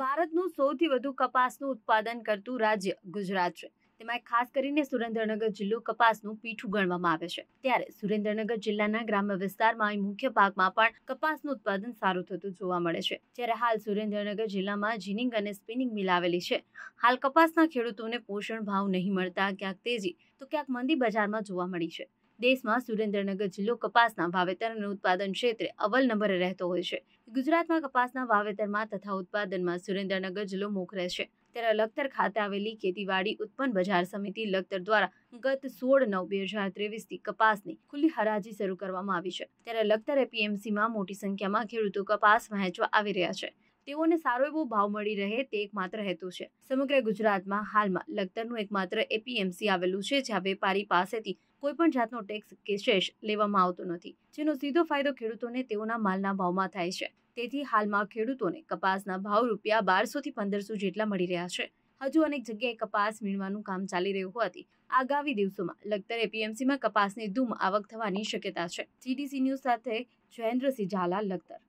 ભારતનું સૌથી વધુ કપાસનું ઉત્પાદન કરતું રાજ્ય ગુજરાત છે તેમાં ખાસ કરીને સુરેન્દ્રનગર જિલ્લો કપાસનું પીઠું ગણવામાં આવે છે ત્યારે સુરેન્દ્રનગર જિલ્લાના ગ્રામ્ય વિસ્તારમાં મુખ્ય પાકમાં પણ કપાસનું ઉત્પાદન સારું થતું જોવા મળે છે જ્યારે હાલ સુરેન્દ્રનગર જિલ્લામાં જીનિંગ અને સ્પિનિંગ મિલ આવેલી છે હાલ કપાસના ખેડૂતોને પોષણ ભાવ નહીં મળતા ક્યાંક તેજી તો ક્યાંક મંદી બજારમાં જોવા મળી છે દેશમાં સુરેન્દ્રનગર જિલ્લો કપાસના વાવેતર અને ઉત્પાદન ક્ષેત્રે અવ્વલ નંબરે રહેતો હોય છે ગુજરાતમાં કપાસના વાવેતરમાં તથા ઉત્પાદનમાં સુરેન્દ્રનગર જિલ્લો મોખરે છે ત્યારે લખતર ખાતે આવેલી ખેતીવાડી ઉત્પન્ન બજાર સમિતિ લખતર દ્વારા ગત સોળ નવ બે હજાર ત્રેવીસથી કપાસની ખુલ્લી હરાજી શરૂ કરવામાં આવી છે ત્યારે લખતર એપીએમસીમાં મોટી સંખ્યામાં ખેડૂતો કપાસ વહેંચવા આવી રહ્યા છે તેઓને સારો એવો ભાવ મળી રહે તે એકમાત્ર હેતુ છે સમગ્ર ગુજરાતમાં હાલમાં લખતરનું એકમાત્ર એપીએમસી આવેલું છે જ્યાં વેપારી પાસેથી કોઈપણ જાતનો ટેક્સ કે શેષ લેવામાં આવતો નથી જેનો સીધો ફાયદો ખેડૂતોને તેઓના માલના ભાવમાં થાય છે તેથી હાલમાં ખેડૂતોને કપાસના ભાવ રૂપિયા બારસોથી પંદરસો જેટલા મળી રહ્યા છે હજુ અનેક જગ્યાએ કપાસ વીણવાનું કામ ચાલી રહ્યું હોવાથી આગામી દિવસોમાં લગતર એપીએમસીમાં કપાસની ધૂમ આવક થવાની શક્યતા છે જીડીસી ન્યૂઝ સાથે જયેન્દ્રસિંહ ઝાલા લગતર